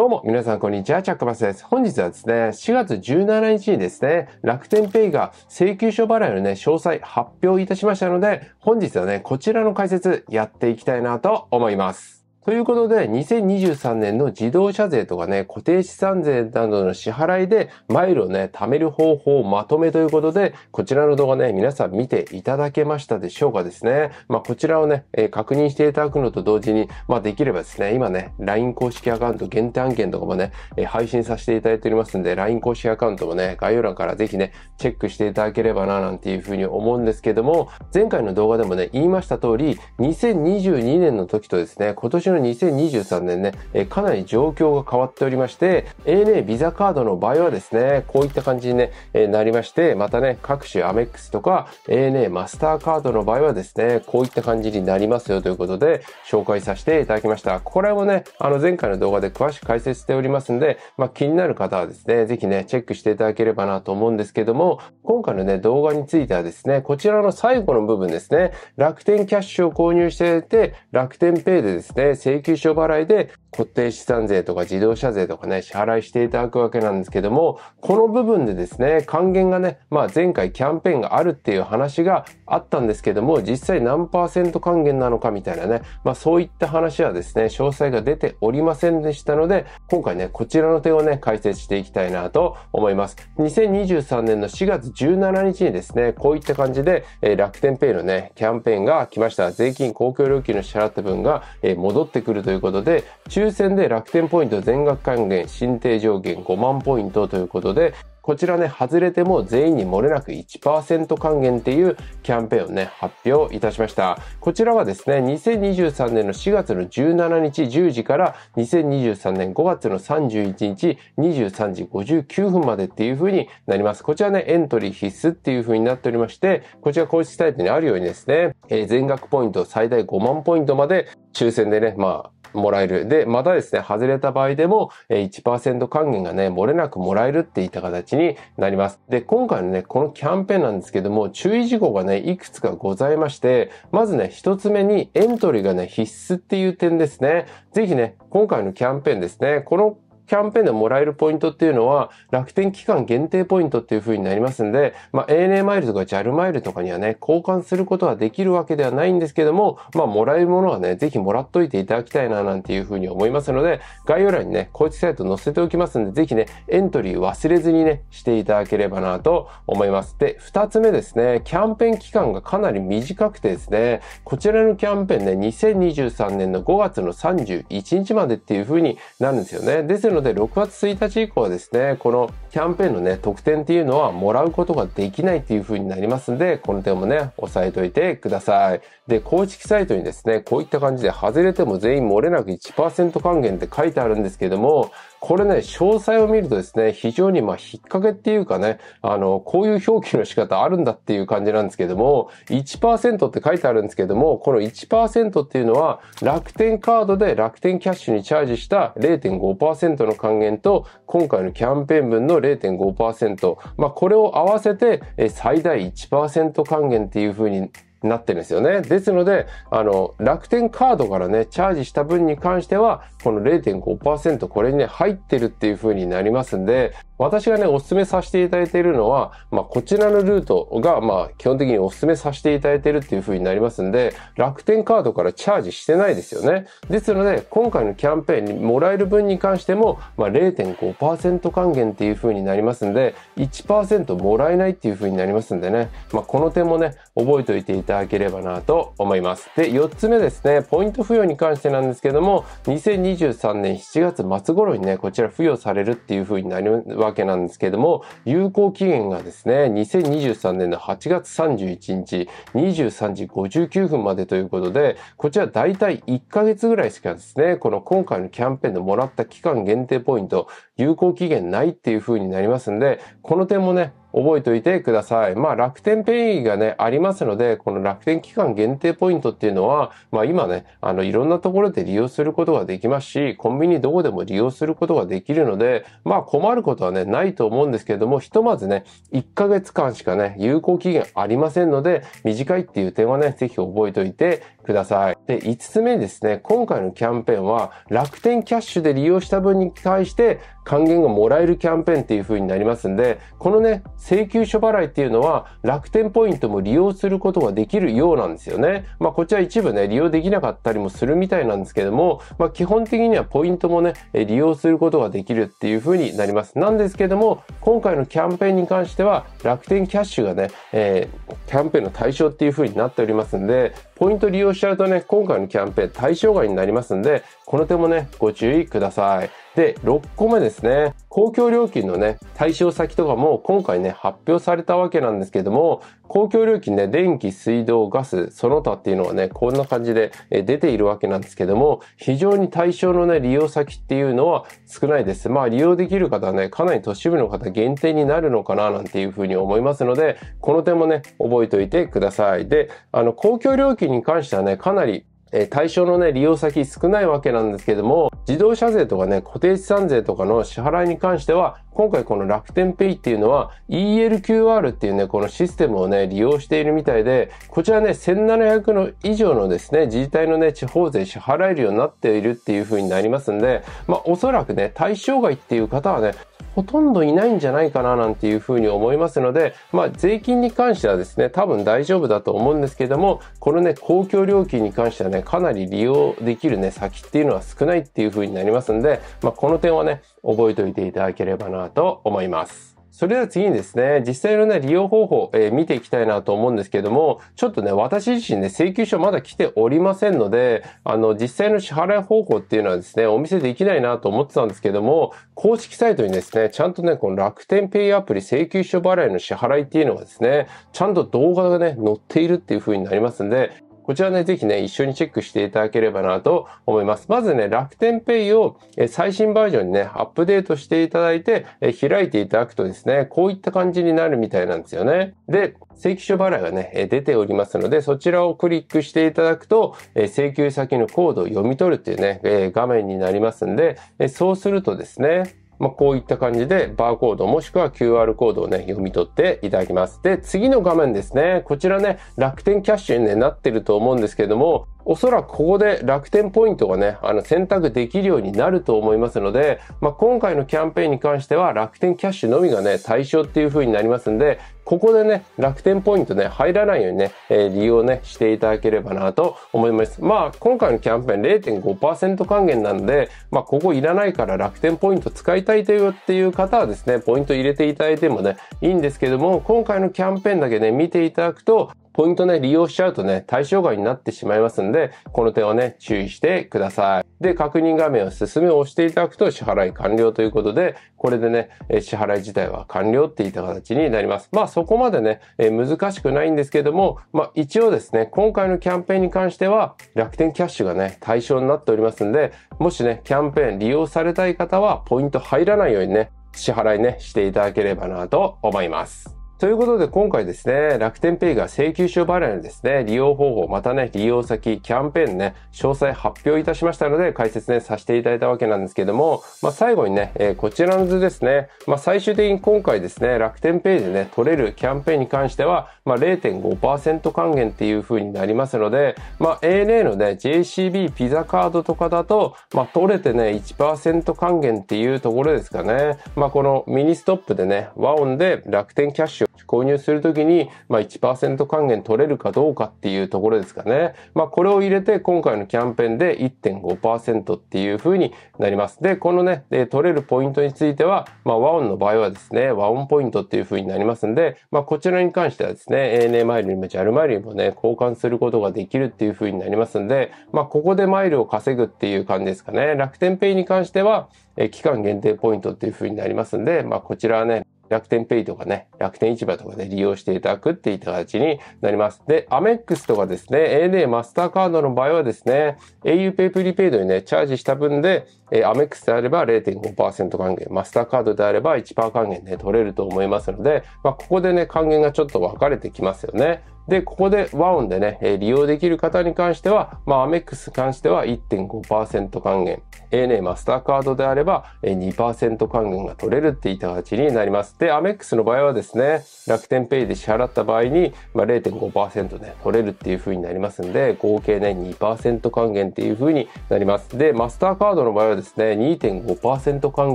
どうも、皆さんこんにちは、チャックバスです。本日はですね、4月17日にですね、楽天ペイが請求書払いのね、詳細発表いたしましたので、本日はね、こちらの解説やっていきたいなと思います。ということで、2023年の自動車税とかね、固定資産税などの支払いで、マイルをね、貯める方法をまとめということで、こちらの動画ね、皆さん見ていただけましたでしょうかですね。まあ、こちらをね、えー、確認していただくのと同時に、まあ、できればですね、今ね、LINE 公式アカウント限定案件とかもね、えー、配信させていただいておりますんで、LINE 公式アカウントもね、概要欄からぜひね、チェックしていただければな、なんていうふうに思うんですけども、前回の動画でもね、言いました通り、2022年の時とですね、今年年の2023年ね、えかなり状況が変わっておりまして、ANA ビザカードの場合はですね、こういった感じに、ねえなりまして、またね、各種アメックスとか ANA マスターカードの場合はですね、こういった感じになりますよということで、紹介させていただきました。これもね、あの前回の動画で詳しく解説しておりますんで、まあ、気になる方はですね、ぜひね、チェックしていただければなと思うんですけども、今回のね、動画についてはですね、こちらの最後の部分ですね、楽天キャッシュを購入していて、楽天ペイでですね、請求書払いで固定資産税とか自動車税とかね、支払いしていただくわけなんですけども、この部分でですね、還元がね、まあ前回キャンペーンがあるっていう話があったんですけども、実際何パーセント還元なのかみたいなね、まあそういった話はですね、詳細が出ておりませんでしたので、今回ね、こちらの点をね、解説していきたいなと思います。2023年の4月17日にですね、こういった感じで、えー、楽天ペイのね、キャンペーンが来ました。税金公共料金の支払った分が、えー、戻ってくるということで、抽選で楽天ポイント全額還元、新定上限5万ポイントということで、こちらね、外れても全員に漏れなく1%還元っていうキャンペーンをね、発表いたしました。こちらはですね、2023年の4月の17日10時から2023年5月の31日23時59分までっていう風になります。こちらね、エントリー必須っていう風になっておりまして、こちら公式サイトにあるようにですね、えー、全額ポイント最大5万ポイントまで抽選でね、まあ、もらえる。で、またですね、外れた場合でも1%還元がね、漏れなくもらえるっていった形になります。で、今回のね、このキャンペーンなんですけども、注意事項がね、いくつかございまして、まずね、一つ目にエントリーがね、必須っていう点ですね。ぜひね、今回のキャンペーンですね、このキャンペーンでもらえるポイントっていうのは、楽天期間限定ポイントっていう風になりますんで、まあ、ANA マイルとか JAL マイルとかにはね、交換することはできるわけではないんですけども、まあ、もらえるものはね、ぜひもらっといていただきたいな、なんていう風に思いますので、概要欄にね、公式サイト載せておきますんで、ぜひね、エントリー忘れずにね、していただければなと思います。で、二つ目ですね、キャンペーン期間がかなり短くてですね、こちらのキャンペーンね、2023年の5月の31日までっていう風になるんですよね。ですのので、6月1日以降はですね、このキャンペーンのね、特典っていうのはもらうことができないっていう風になりますんで、この点もね、押さえといてください。で、公式サイトにですね、こういった感じで外れても全員漏れなく1%還元って書いてあるんですけども、これね、詳細を見るとですね、非常にまあ引っ掛けっていうかね、あの、こういう表記の仕方あるんだっていう感じなんですけども、1%って書いてあるんですけども、この1%っていうのは、楽天カードで楽天キャッシュにチャージした0.5%の還元と、今回のキャンペーン分の0.5%、まあこれを合わせて最大1%還元っていうふうになってるんですよね。ですので、あの、楽天カードからね、チャージした分に関しては、この0.5%これにね、入ってるっていう風になりますんで、私がね、お勧めさせていただいているのは、まあ、こちらのルートが、まあ、基本的にお勧めさせていただいているっていう風になりますんで、楽天カードからチャージしてないですよね。ですので、今回のキャンペーンにもらえる分に関しても、まあ、0.5%還元っていう風になりますんで、1%もらえないっていう風になりますんでね、まあ、この点もね、覚えておいていただければなと思います。で、4つ目ですね、ポイント付与に関してなんですけども、2023年7月末頃にね、こちら付与されるっていう風になります。わけなんですけども、有効期限がですね、2023年の8月31日、23時59分までということで、こちら大体1ヶ月ぐらいしかですね、この今回のキャンペーンでもらった期間限定ポイント、有効期限ないっていう風になりますんで、この点もね、覚えておいてください。まあ、楽天ペイがね、ありますので、この楽天期間限定ポイントっていうのは、まあ今ね、あの、いろんなところで利用することができますし、コンビニどこでも利用することができるので、まあ困ることはね、ないと思うんですけれども、ひとまずね、1ヶ月間しかね、有効期限ありませんので、短いっていう点はね、ぜひ覚えておいてください。で、5つ目ですね、今回のキャンペーンは、楽天キャッシュで利用した分に対して、還元がもらえるキャンペーンっていう風になりますんで、このね、請求書払いっていうのは楽天ポイントも利用することができるようなんですよね。まあ、こちら一部ね、利用できなかったりもするみたいなんですけども、まあ、基本的にはポイントもね、利用することができるっていう風になります。なんですけども、今回のキャンペーンに関しては楽天キャッシュがね、えー、キャンペーンの対象っていう風になっておりますんで、ポイント利用しちゃうとね、今回のキャンペーン対象外になりますんで、この点もね、ご注意ください。で、6個目ですね。公共料金のね、対象先とかも今回ね、発表されたわけなんですけども、公共料金ね、電気、水道、ガス、その他っていうのはね、こんな感じで出ているわけなんですけども、非常に対象のね、利用先っていうのは少ないです。まあ、利用できる方はね、かなり都市部の方限定になるのかな、なんていうふうに思いますので、この点もね、覚えておいてください。で、あの、公共料金に関してはね、かなりえ対象のね、利用先少ないわけなんですけども、自動車税とかね、固定資産税とかの支払いに関しては、今回この楽天ペイっていうのは ELQR っていうね、このシステムをね、利用しているみたいで、こちらね、1700の以上のですね、自治体のね、地方税支払えるようになっているっていう風になりますんで、まあおそらくね、対象外っていう方はね、ほとんどいないんじゃないかななんていうふうに思いますので、まあ、税金に関してはですね、多分大丈夫だと思うんですけども、このね、公共料金に関してはね、かなり利用できるね、先っていうのは少ないっていうふうになりますんで、まあ、この点はね、覚えておいていただければなと思います。それでは次にですね、実際のね、利用方法、えー、見ていきたいなと思うんですけども、ちょっとね、私自身ね、請求書まだ来ておりませんので、あの、実際の支払い方法っていうのはですね、お見せできないなと思ってたんですけども、公式サイトにですね、ちゃんとね、この楽天ペイアプリ請求書払いの支払いっていうのがですね、ちゃんと動画がね、載っているっていう風になりますんで、こちらね、ぜひね、一緒にチェックしていただければなと思います。まずね、楽天ペイを最新バージョンにね、アップデートしていただいて、開いていただくとですね、こういった感じになるみたいなんですよね。で、請求書払いがね、出ておりますので、そちらをクリックしていただくと、請求先のコードを読み取るっていうね、画面になりますんで、そうするとですね、まあ、こういった感じでバーコードもしくは QR コードをね、読み取っていただきます。で、次の画面ですね。こちらね、楽天キャッシュに、ね、なってると思うんですけども、おそらくここで楽天ポイントがね、あの選択できるようになると思いますので、まあ、今回のキャンペーンに関しては楽天キャッシュのみがね、対象っていう風になりますんで、ここでね、楽天ポイントね、入らないようにね、えー、利用ね、していただければなと思います。まあ、今回のキャンペーン0.5%還元なんで、まあ、ここいらないから楽天ポイント使いたいというっていう方はですね、ポイント入れていただいてもね、いいんですけども、今回のキャンペーンだけね、見ていただくと、ポイントね、利用しちゃうとね、対象外になってしまいますんで、この点をね、注意してください。で、確認画面を進めを押していただくと支払い完了ということで、これでね、支払い自体は完了っていった形になります。まあそこまでね、難しくないんですけども、まあ一応ですね、今回のキャンペーンに関しては、楽天キャッシュがね、対象になっておりますんで、もしね、キャンペーン利用されたい方は、ポイント入らないようにね、支払いね、していただければなと思います。ということで今回ですね、楽天ペイが請求書払いのですね、利用方法、またね、利用先、キャンペーンね、詳細発表いたしましたので解説ね、させていただいたわけなんですけども、まあ、最後にね、えー、こちらの図ですね、まあ、最終的に今回ですね、楽天ペイでね、取れるキャンペーンに関しては、まあ、0.5%還元っていう風になりますので、まあ、ANA のね、JCB ピザカードとかだと、まあ、取れてね、1%還元っていうところですかね、まあ、このミニストップでね、和音で楽天キャッシュ購入するときに、まあ1%還元取れるかどうかっていうところですかね。まあこれを入れて今回のキャンペーンで1.5%っていう風になります。で、このね、取れるポイントについては、まあ和音の場合はですね、和音ポイントっていう風になりますんで、まあこちらに関してはですね、ANA マイルにも JAL マイルにもね、交換することができるっていう風になりますんで、まあここでマイルを稼ぐっていう感じですかね。楽天ペイに関しては、え期間限定ポイントっていう風になりますんで、まあこちらはね、楽天ペイとかね、楽天市場とかで利用していただくっていった形になります。で、アメックスとかですね、ANA マスターカードの場合はですね、auPay プリペイドにね、チャージした分で、えアメックスであれば0.5%還元、マスターカードであれば1%還元で、ね、取れると思いますので、まあ、ここでね、還元がちょっと分かれてきますよね。で、ここで和音でね、え利用できる方に関しては、まあ、アメックスに関しては1.5%還元。ANA マスターカードであれば2%還元が取れるっていった形になります。で、アメックスの場合はですね、楽天ペイで支払った場合に、まあ、0.5%ね、取れるっていう風になりますんで、合計ね、2%還元っていう風になります。で、マスターカードの場合はですね、2.5%還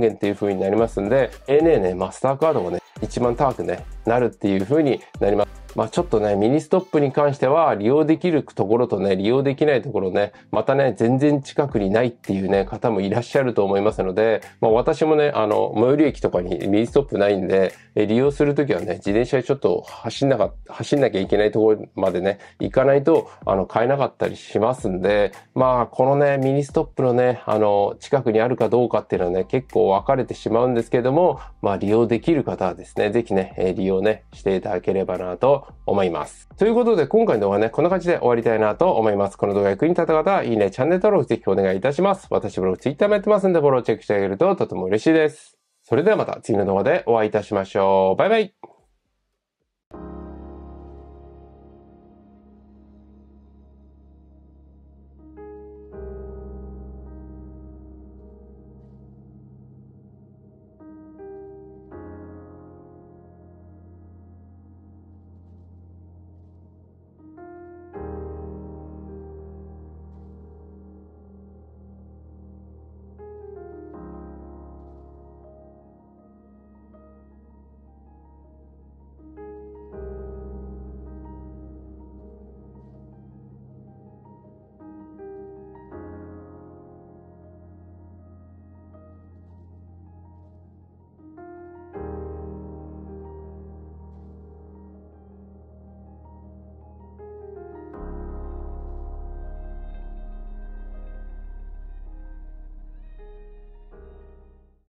元っていう風になりますんで、ANA ね、マスターカードもね、一番高くね、なるっていうふうになります。まあちょっとね、ミニストップに関しては利用できるところとね、利用できないところね、またね、全然近くにないっていうね、方もいらっしゃると思いますので、まあ私もね、あの、最寄り駅とかにミニストップないんで、利用するときはね、自転車でちょっと走んなか、走んなきゃいけないところまでね、行かないと、あの、買えなかったりしますんで、まあこのね、ミニストップのね、あの、近くにあるかどうかっていうのはね、結構分かれてしまうんですけども、まあ利用できる方はですね、ぜひね、利用をね、していただければなと思います。ということで、今回の動画ね、こんな感じで終わりたいなと思います。この動画役に立った方は、いいね、チャンネル登録ぜひお願いいたします。私ブログ、ツイッターもやってますんで、フォローチェックしてあげるととても嬉しいです。それではまた次の動画でお会いいたしましょう。バイバイ